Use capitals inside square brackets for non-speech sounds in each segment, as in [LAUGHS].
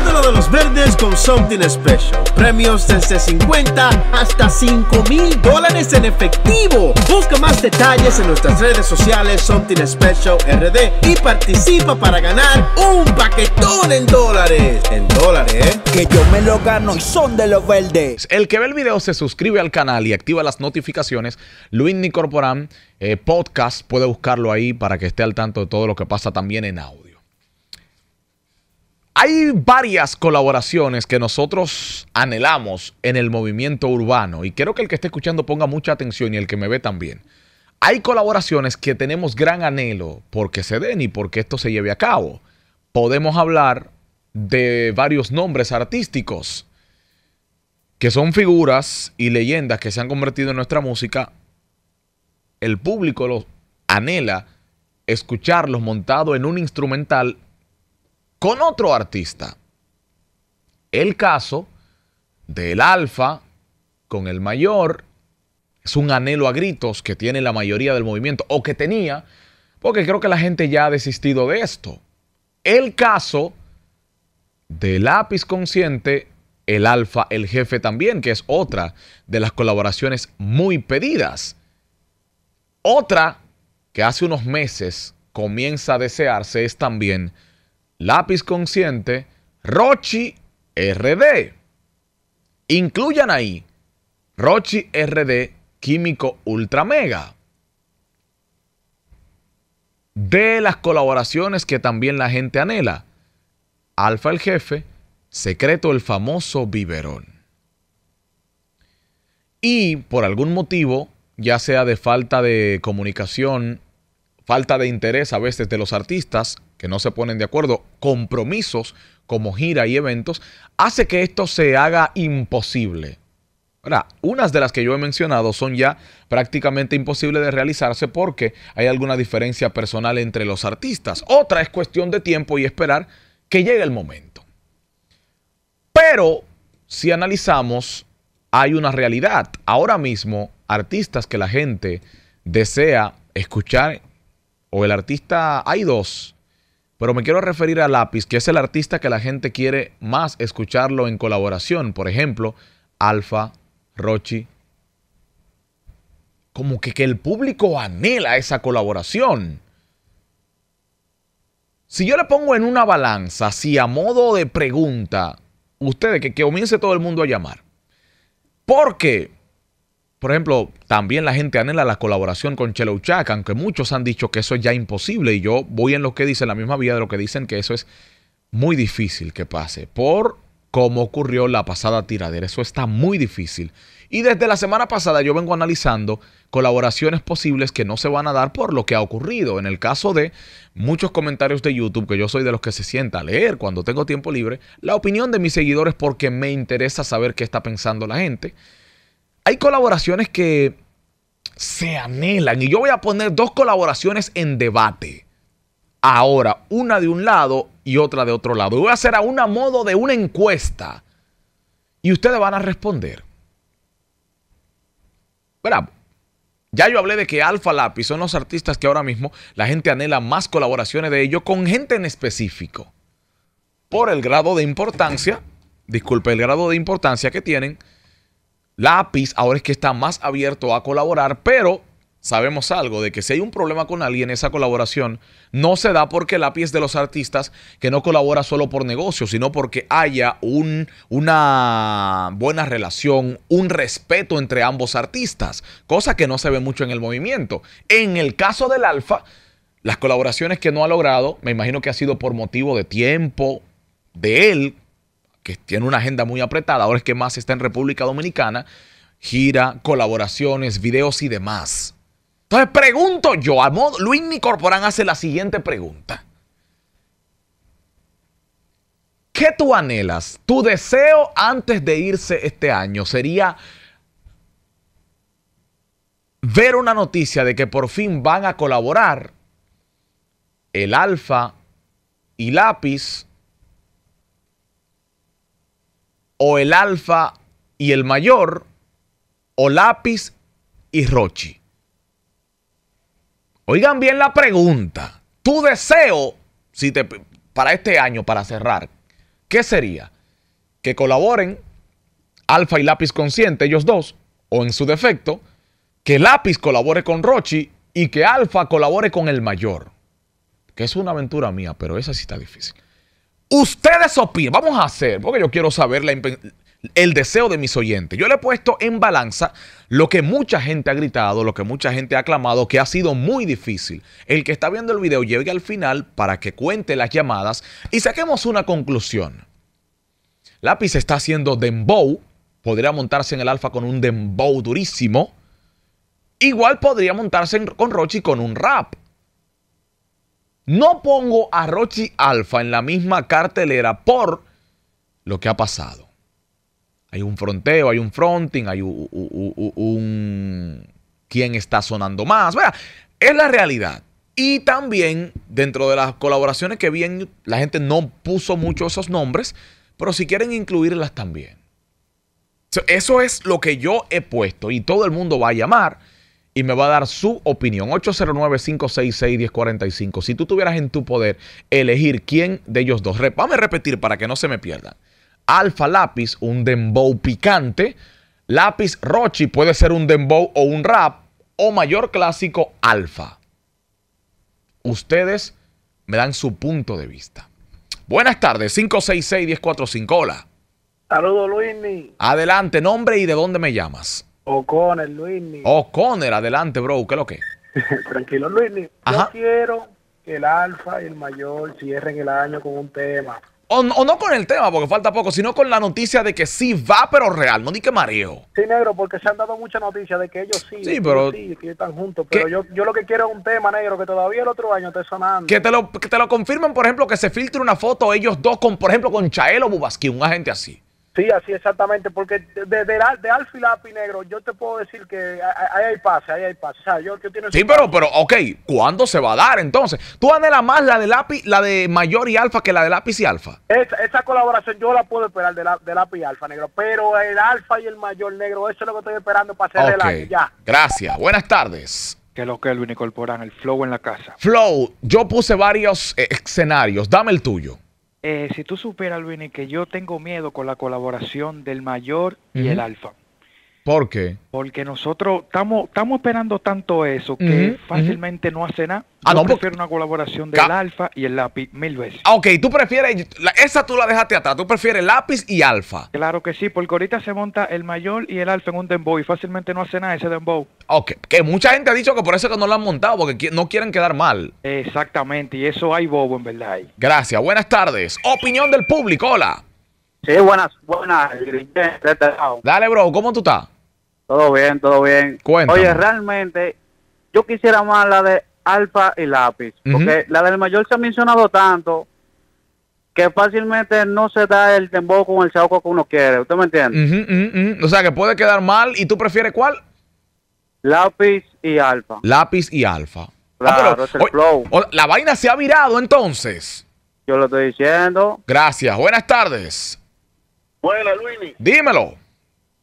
de los verdes con Something Special. Premios desde 50 hasta 5 mil dólares en efectivo. Busca más detalles en nuestras redes sociales Something Special RD y participa para ganar un paquetón en dólares. En dólares, ¿eh? Que yo me lo gano y son de los verdes. El que ve el video se suscribe al canal y activa las notificaciones. Luis Nicorporam, eh, podcast, puede buscarlo ahí para que esté al tanto de todo lo que pasa también en audio. Hay varias colaboraciones que nosotros anhelamos en el movimiento urbano y creo que el que esté escuchando ponga mucha atención y el que me ve también. Hay colaboraciones que tenemos gran anhelo porque se den y porque esto se lleve a cabo. Podemos hablar de varios nombres artísticos que son figuras y leyendas que se han convertido en nuestra música. El público los anhela escucharlos montado en un instrumental con otro artista. El caso del alfa con el mayor es un anhelo a gritos que tiene la mayoría del movimiento, o que tenía, porque creo que la gente ya ha desistido de esto. El caso del lápiz consciente, el alfa, el jefe también, que es otra de las colaboraciones muy pedidas. Otra que hace unos meses comienza a desearse es también Lápiz Consciente, Rochi RD. Incluyan ahí Rochi RD Químico Ultra Mega. De las colaboraciones que también la gente anhela. Alfa el jefe, secreto el famoso biberón. Y por algún motivo, ya sea de falta de comunicación, falta de interés a veces de los artistas que no se ponen de acuerdo, compromisos como gira y eventos, hace que esto se haga imposible. Ahora, unas de las que yo he mencionado son ya prácticamente imposibles de realizarse porque hay alguna diferencia personal entre los artistas. Otra es cuestión de tiempo y esperar que llegue el momento. Pero si analizamos, hay una realidad. Ahora mismo, artistas que la gente desea escuchar, o el artista, hay dos, pero me quiero referir a Lápiz, que es el artista que la gente quiere más escucharlo en colaboración. Por ejemplo, Alfa, Rochi. Como que, el público anhela esa colaboración. Si yo le pongo en una balanza, si a modo de pregunta, ustedes, que, comience todo el mundo a llamar. ¿Por qué? Por ejemplo, también la gente anhela la colaboración con Chelo Uchac, aunque muchos han dicho que eso es ya imposible y yo voy en lo que dicen, la misma vía de lo que dicen que eso es muy difícil que pase, por cómo ocurrió la pasada tiradera. Eso está muy difícil. Y desde la semana pasada yo vengo analizando colaboraciones posibles que no se van a dar por lo que ha ocurrido. En el caso de muchos comentarios de YouTube, que yo soy de los que se sienta a leer cuando tengo tiempo libre, la opinión de mis seguidores porque me interesa saber qué está pensando la gente. Hay colaboraciones que se anhelan y yo voy a poner dos colaboraciones en debate. Ahora, una de un lado y otra de otro lado. Voy a hacer a una modo de una encuesta y ustedes van a responder. Bravo. Ya yo hablé de que Alfa Lápiz son los artistas que ahora mismo la gente anhela más colaboraciones de ellos con gente en específico. Por el grado de importancia, disculpe, el grado de importancia que tienen Lápiz ahora es que está más abierto a colaborar, pero sabemos algo de que si hay un problema con alguien, esa colaboración no se da porque Lápiz es de los artistas que no colabora solo por negocio, sino porque haya una buena relación, un respeto entre ambos artistas, cosa que no se ve mucho en el movimiento. En el caso del Alfa, las colaboraciones que no ha logrado, me imagino que ha sido por motivo de tiempo de él que tiene una agenda muy apretada, ahora es que más está en República Dominicana, gira, colaboraciones, videos y demás. Entonces pregunto yo, a modo, Luis Nicorporán hace la siguiente pregunta. ¿Qué tú anhelas? Tu deseo antes de irse este año sería ver una noticia de que por fin van a colaborar el Alfa y Lápiz o el alfa y el mayor, o lápiz y rochi. Oigan bien la pregunta. Tu deseo, si te, para este año, para cerrar, ¿qué sería? Que colaboren Alfa y Lápiz Consciente, ellos dos, o en su defecto, que Lápiz colabore con Rochi y que Alfa colabore con el mayor. Que es una aventura mía, pero esa sí está difícil. Ustedes opinan, vamos a hacer, porque yo quiero saber el deseo de mis oyentes. Yo le he puesto en balanza lo que mucha gente ha gritado, lo que mucha gente ha aclamado, que ha sido muy difícil. El que está viendo el video llegue al final para que cuente las llamadas y saquemos una conclusión. Lápiz está haciendo dembow, podría montarse en el alfa con un dembow durísimo. Igual podría montarse con Rochi con un rap. No pongo a Rochi Alfa en la misma cartelera por lo que ha pasado. Hay un fronteo, hay un fronting, hay un, quién está sonando más. es la realidad. Y también dentro de las colaboraciones que vi, la gente no puso mucho esos nombres, pero si quieren incluirlas también. Eso es lo que yo he puesto y todo el mundo va a llamar y me va a dar su opinión. 809-566-1045. Si tú tuvieras en tu poder elegir quién de ellos dos, vamos a repetir para que no se me pierdan. Alfa Lápiz, un dembow picante. Lápiz Rochi puede ser un dembow o un rap. O mayor clásico, Alfa. Ustedes me dan su punto de vista. Buenas tardes, 566-1045. Hola. Saludos, Luis. Adelante, nombre y de dónde me llamas. O O'Connor, con O'Connor, adelante, bro, ¿qué es lo que? [LAUGHS] Tranquilo, Luis, Yo quiero que el alfa y el mayor cierren el año con un tema. O, no con el tema, porque falta poco, sino con la noticia de que sí va, pero real, no ni que mareo. Sí, negro, porque se han dado muchas noticias de que ellos sí, sí pero, sí, que están juntos. Pero yo, lo que quiero es un tema, negro, que todavía el otro año esté sonando. Que te lo, que te lo confirmen, por ejemplo, que se filtre una foto ellos dos, con, por ejemplo, con Chaelo Bubasqui, un agente así. Sí, así exactamente, porque de, de, de alfa y lápiz negro, yo te puedo decir que ahí hay pase, ahí hay pase. sí, pero, pero, ok, ¿cuándo se va a dar entonces? ¿Tú anhelas más la de lápiz, la de mayor y alfa que la de lápiz y alfa? Esa, colaboración yo la puedo esperar de, la, lápiz y alfa negro, pero el alfa y el mayor negro, eso es lo que estoy esperando para hacer el año ya. Gracias, buenas tardes. Que lo que Luis incorporan el flow en la casa. Flow, yo puse varios eh, escenarios, dame el tuyo. Eh, si tú superas, Luis, que yo tengo miedo con la colaboración del mayor y el alfa. ¿Por qué? Porque nosotros estamos, estamos esperando tanto eso que fácilmente no hace nada. Ah, Yo prefiero una colaboración del alfa y el lápiz mil veces. ok, tú prefieres, esa tú la dejaste atrás, tú prefieres lápiz y alfa. Claro que sí, porque ahorita se monta el mayor y el alfa en un dembow y fácilmente no hace nada ese dembow. Ok, que mucha gente ha dicho que por eso que no lo han montado, porque no quieren quedar mal. Exactamente, y eso hay bobo en verdad. Gracias, buenas tardes. Opinión del público, hola. Sí, buenas, buenas. Este Dale, bro, ¿cómo tú estás? Todo bien, todo bien. Oye, realmente, yo quisiera más la de alfa y lápiz, porque la del mayor se ha mencionado tanto que fácilmente no se da el tembo con el chauco que uno quiere. ¿Usted me entiende? O sea, que puede quedar mal. ¿Y tú prefieres cuál? Lápiz y alfa. Lápiz y alfa. Ah, claro, es el flow. la vaina se ha virado entonces. Yo lo estoy diciendo. Gracias. Buenas tardes. Buenas, Luini. Dímelo.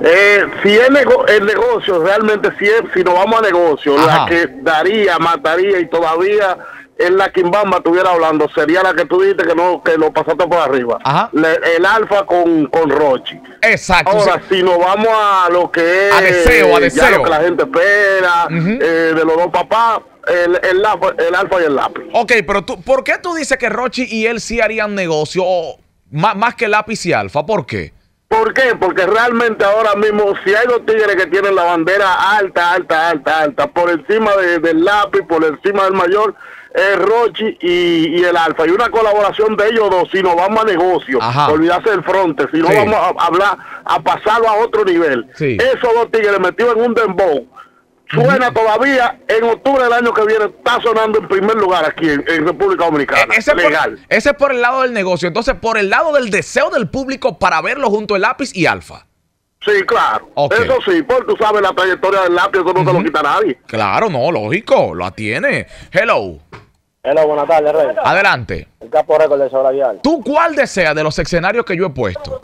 Eh, si es el negocio, realmente si, si nos vamos a negocio, la que daría, mataría y todavía en la Kimbamba estuviera hablando, sería la que tú dijiste que no que lo pasaste por arriba. el Alfa con, con Rochi. Exacto. Ahora, o sea, si nos vamos a lo que es. A deseo, a deseo. lo que la gente espera, eh, de los dos papás. El, el, alfa y el lápiz. Ok, pero tú, ¿por qué tú dices que Rochi y él sí harían negocio más, más que lápiz y alfa? ¿Por qué? ¿Por qué? Porque realmente ahora mismo, si hay dos tigres que tienen la bandera alta, alta, alta, alta, por encima del lápiz, por encima del mayor, es Rochi y, el Alfa. Y una colaboración de ellos dos, si no vamos a negocio, olvidarse del fronte, si no vamos a hablar, a pasarlo a otro nivel. Esos dos tigres metidos en un dembow, suena todavía en octubre del año que viene, está sonando en primer lugar aquí en, República Dominicana. E-, ese, legal. ese es por el lado del negocio, entonces por el lado del deseo del público para verlo junto el lápiz y alfa. Sí, claro. Eso sí, porque tú sabes la trayectoria del lápiz, eso no se lo quita nadie. Claro, no, lógico, Lo tiene. Hello. Hola, buenas tardes, Rey. Adelante. El capo récord de Sobra Vial. ¿Tú cuál deseas de los escenarios que yo he puesto?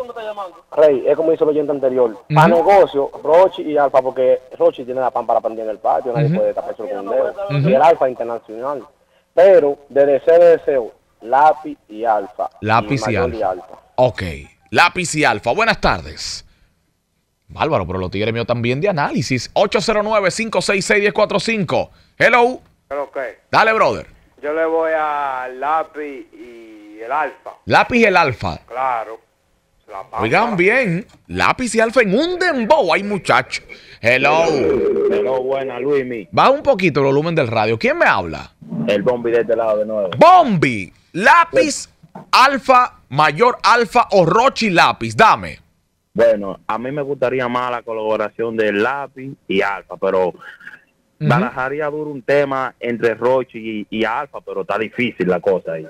Rey, es como hizo el oyente anterior. Uh negocio, Rochi y Alfa, porque Rochi tiene la pan para prender en el patio, nadie puede taparse con un Y el Alfa internacional. Pero de deseo de deseo, lápiz y Alfa. Lápiz y, alfa. Ok, lápiz y Alfa. Buenas tardes. Bárbaro, pero lo tiene mío también de análisis. 809-566-1045. Hello. Hello Dale, brother. Yo le voy al lápiz y el alfa. Lápiz y el alfa. Claro. Oigan bien, lápiz y alfa en un dembow, hay muchacho. Hello. Hello, buena, Luismi. Baja un poquito el volumen del radio. ¿Quién me habla? El Bombi de este lado de nuevo. Bombi, lápiz, alfa, mayor alfa o Rochi lápiz. Dame. Bueno, a mí me gustaría más la colaboración de lápiz y alfa, pero Barajaría duro un tema entre Rochi y, Alfa, pero está difícil la cosa ahí.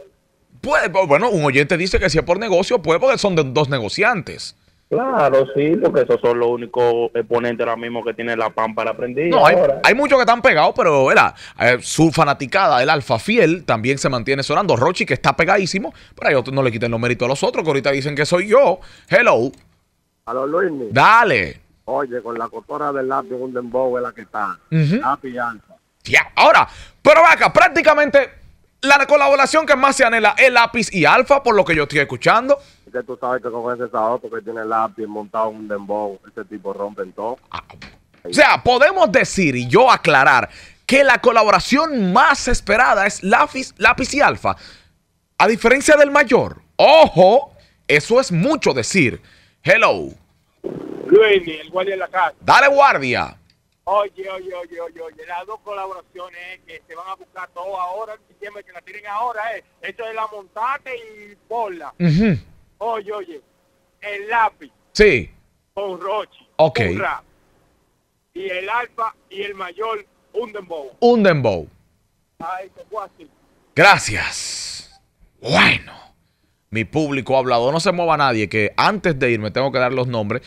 Puede, pues, bueno, un oyente dice que si es por negocio, puede porque son de, dos negociantes. Claro, sí, porque esos son los únicos exponentes ahora mismo que tiene la pampa para aprender. No, hay, muchos que están pegados, pero era eh, su fanaticada, el alfa fiel, también se mantiene sonando. Rochi, que está pegadísimo, pero hay otros no le quiten los méritos a los otros, que ahorita dicen que soy yo. Hello. Luis. Dale. Oye, con la cotora del lápiz un dembow es la que está. Lápiz y alfa. Ya, ahora, pero vaca, prácticamente la colaboración que más se anhela es Lápiz y Alfa, por lo que yo estoy escuchando. Es que tú sabes que con ese sábado, que tiene Lápiz montado un dembow, ese tipo rompe en todo. Ah, o sea, podemos decir y yo aclarar que la colaboración más esperada es Lápiz, Lápiz y Alfa. A diferencia del mayor, ojo, eso es mucho decir. Hello. Luis, el guardia de la casa. Dale guardia. Oye, oye, oye, oye, oye, las dos colaboraciones eh, que se van a buscar todo ahora, el sistema que la tienen ahora es, eh. esto es la montante y bola. Oye, oye, el lápiz. Sí. Con Rochi. Ok. y el alfa y el mayor, Undenbow. Undenbow. Ay, te Gracias. Bueno mi público hablado. No se mueva nadie, que antes de irme tengo que dar los nombres